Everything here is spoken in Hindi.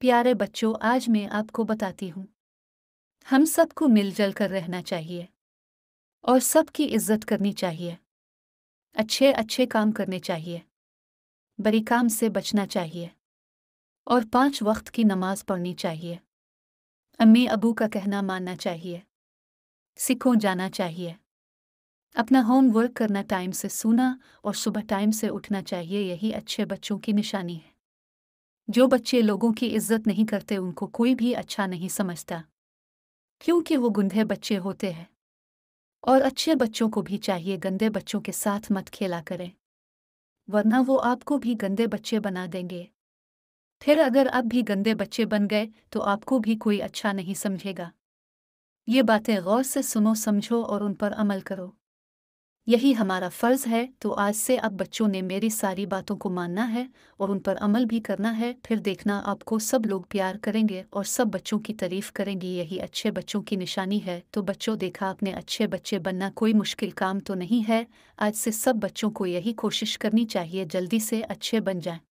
प्यारे बच्चों आज मैं आपको बताती हूँ हम सबको मिलजुल कर रहना चाहिए और सबकी इज्जत करनी चाहिए अच्छे अच्छे काम करने चाहिए बड़ी काम से बचना चाहिए और पांच वक्त की नमाज पढ़नी चाहिए अम्मी अबू का कहना मानना चाहिए सिखों जाना चाहिए अपना होमवर्क करना टाइम से सोना और सुबह टाइम से उठना चाहिए यही अच्छे बच्चों की निशानी है जो बच्चे लोगों की इज्जत नहीं करते उनको कोई भी अच्छा नहीं समझता क्योंकि वो गुंधे बच्चे होते हैं और अच्छे बच्चों को भी चाहिए गंदे बच्चों के साथ मत खेला करें वरना वो आपको भी गंदे बच्चे बना देंगे फिर अगर आप भी गंदे बच्चे बन गए तो आपको भी कोई अच्छा नहीं समझेगा ये बातें गौर से सुनो समझो और उन पर अमल करो यही हमारा फ़र्ज़ है तो आज से अब बच्चों ने मेरी सारी बातों को मानना है और उन पर अमल भी करना है फिर देखना आपको सब लोग प्यार करेंगे और सब बच्चों की तारीफ़ करेंगे यही अच्छे बच्चों की निशानी है तो बच्चों देखा अपने अच्छे बच्चे बनना कोई मुश्किल काम तो नहीं है आज से सब बच्चों को यही कोशिश करनी चाहिए जल्दी से अच्छे बन जाए